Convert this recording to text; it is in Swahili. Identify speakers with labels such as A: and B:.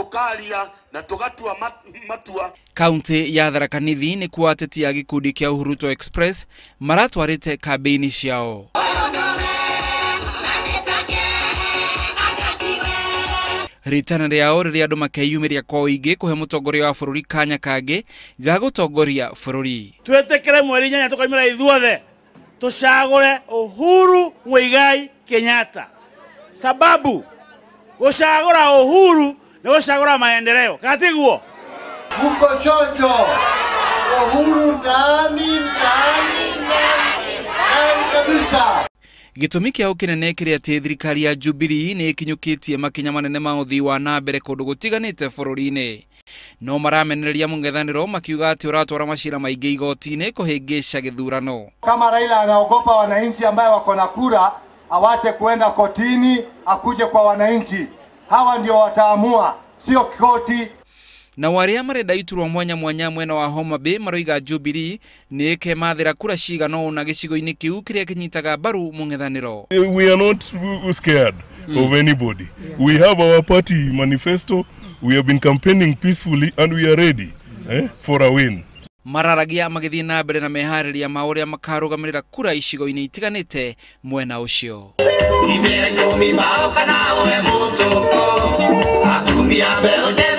A: tokaria na togatua
B: matua kaunti ya Tharaka Nithi nĩ kuo ateti a gĩkundi kĩa Uhuruto Express maratwarĩte kambeini ciao ritana rĩao rĩrĩa andũ makeyumĩria kwa ũingĩ kuhe mũtongoria wa bũrũri kanya kangĩ ga gũtongoria bũrũri
A: twĩtĩkĩre mweri nyanya tũkaimĩra ithuothe tucagũre Uhuru Muigai Kenyatta sababu gucagũra Uhuru ni gucagura maendeleo katiguo mko chonjo uhuru ndani ndani ndani kabisa
B: gitumi kiao kinene kiria ati thirikari ya jubili ni ikinyukitie makinya manene ma uthii wa na mbere kundu gutiganite bururi-ini no maramenereria mũng'ethanĩro makiuga atĩ ũratwara macira maingĩ igoti-inĩ kũhĩngĩca gĩthurano.
A: Kama Raila anaogopa wananchi ambaye wako na kura, awache kuenda kotini, akuje kwa wananchi hawa ndio wataamua,
B: sio koti nao aria marendaitũrwo mwanya mwanya mwena wa homa bay maroiga ni eke ĩkemathĩra kura cigana ũna gĩcigo-inĩ kĩu kĩrĩa kĩnyitaga mbaru mũng'ethanĩro
C: we are not scared of anybody we have our party manifesto we have been campaigning peacefully and we are ready eh, for a win
B: mararagia magĩthiĩ na mbere na meharĩria ma ũrĩa makarũgamĩrĩra kura icigo-inĩ itiganĩte mwena ũcio
A: building.